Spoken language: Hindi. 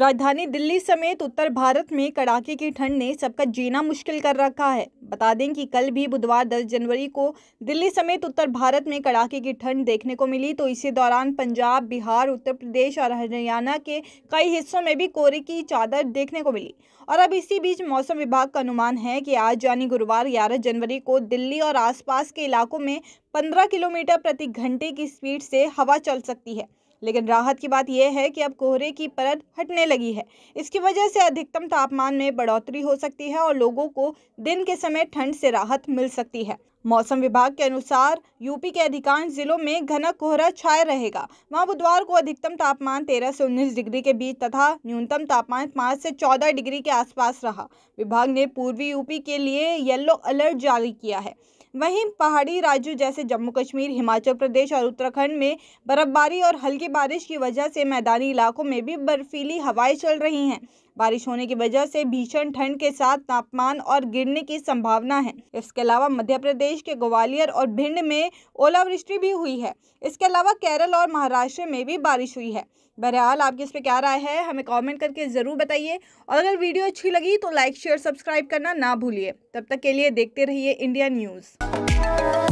राजधानी दिल्ली समेत उत्तर भारत में कड़ाके की ठंड ने सबका जीना मुश्किल कर रखा है बता दें कि कल भी बुधवार 10 जनवरी को दिल्ली समेत उत्तर भारत में कड़ाके की ठंड देखने को मिली तो इसी दौरान पंजाब बिहार उत्तर प्रदेश और हरियाणा के कई हिस्सों में भी कोहरे की चादर देखने को मिली और अब इसी बीच मौसम विभाग का अनुमान है कि आज यानी गुरुवार ग्यारह जनवरी को दिल्ली और आसपास के इलाकों में पंद्रह किलोमीटर प्रति घंटे की स्पीड से हवा चल सकती है लेकिन राहत की बात यह है कि अब कोहरे की परत हटने लगी है इसकी वजह से अधिकतम तापमान में बढ़ोतरी हो सकती है और लोगों को दिन के समय ठंड से राहत मिल सकती है मौसम विभाग के अनुसार यूपी के अधिकांश जिलों में घना कोहरा छाया रहेगा वहां बुधवार को अधिकतम तापमान 13 से 19 डिग्री के बीच तथा न्यूनतम तापमान 5 से 14 डिग्री के आसपास रहा विभाग ने पूर्वी यूपी के लिए येलो अलर्ट जारी किया है वहीं पहाड़ी राज्यों जैसे जम्मू कश्मीर हिमाचल प्रदेश और उत्तराखंड में बर्फबारी और हल्की बारिश की वजह से मैदानी इलाकों में भी बर्फीली हवाएं चल रही हैं बारिश होने की वजह से भीषण ठंड के साथ तापमान और गिरने की संभावना है इसके अलावा मध्य प्रदेश के ग्वालियर और भिंड में ओलावृष्टि भी हुई है इसके अलावा केरल और महाराष्ट्र में भी बारिश हुई है बहरहाल आपकी इस पर क्या राय है हमें कमेंट करके ज़रूर बताइए और अगर वीडियो अच्छी लगी तो लाइक शेयर सब्सक्राइब करना ना भूलिए तब तक के लिए देखते रहिए इंडिया न्यूज़